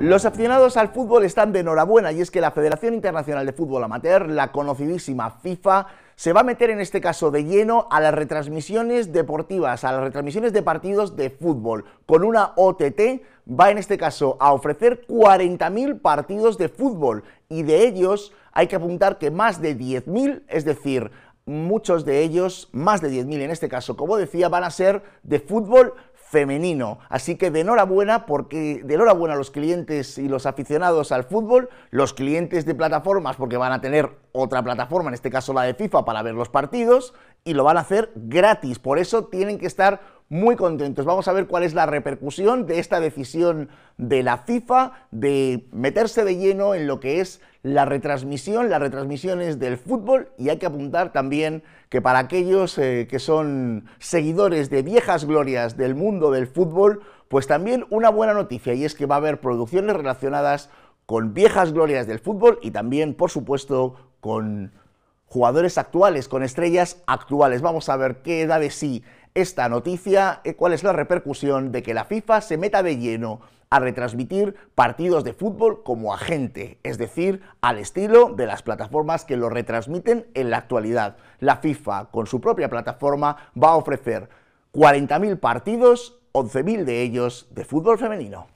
Los aficionados al fútbol están de enhorabuena y es que la Federación Internacional de Fútbol Amateur, la conocidísima FIFA, se va a meter en este caso de lleno a las retransmisiones deportivas, a las retransmisiones de partidos de fútbol. Con una OTT va en este caso a ofrecer 40.000 partidos de fútbol y de ellos hay que apuntar que más de 10.000, es decir, muchos de ellos, más de 10.000 en este caso, como decía, van a ser de fútbol femenino. Así que de enhorabuena, porque de enhorabuena a los clientes y los aficionados al fútbol, los clientes de plataformas, porque van a tener otra plataforma, en este caso la de FIFA, para ver los partidos, y lo van a hacer gratis. Por eso tienen que estar muy contentos. Vamos a ver cuál es la repercusión de esta decisión de la FIFA de meterse de lleno en lo que es la retransmisión, las retransmisiones del fútbol y hay que apuntar también que para aquellos eh, que son seguidores de viejas glorias del mundo del fútbol, pues también una buena noticia y es que va a haber producciones relacionadas con viejas glorias del fútbol y también, por supuesto, con jugadores actuales, con estrellas actuales. Vamos a ver qué da de sí esta noticia, eh, cuál es la repercusión de que la FIFA se meta de lleno a retransmitir partidos de fútbol como agente, es decir, al estilo de las plataformas que lo retransmiten en la actualidad. La FIFA, con su propia plataforma, va a ofrecer 40.000 partidos, 11.000 de ellos de fútbol femenino.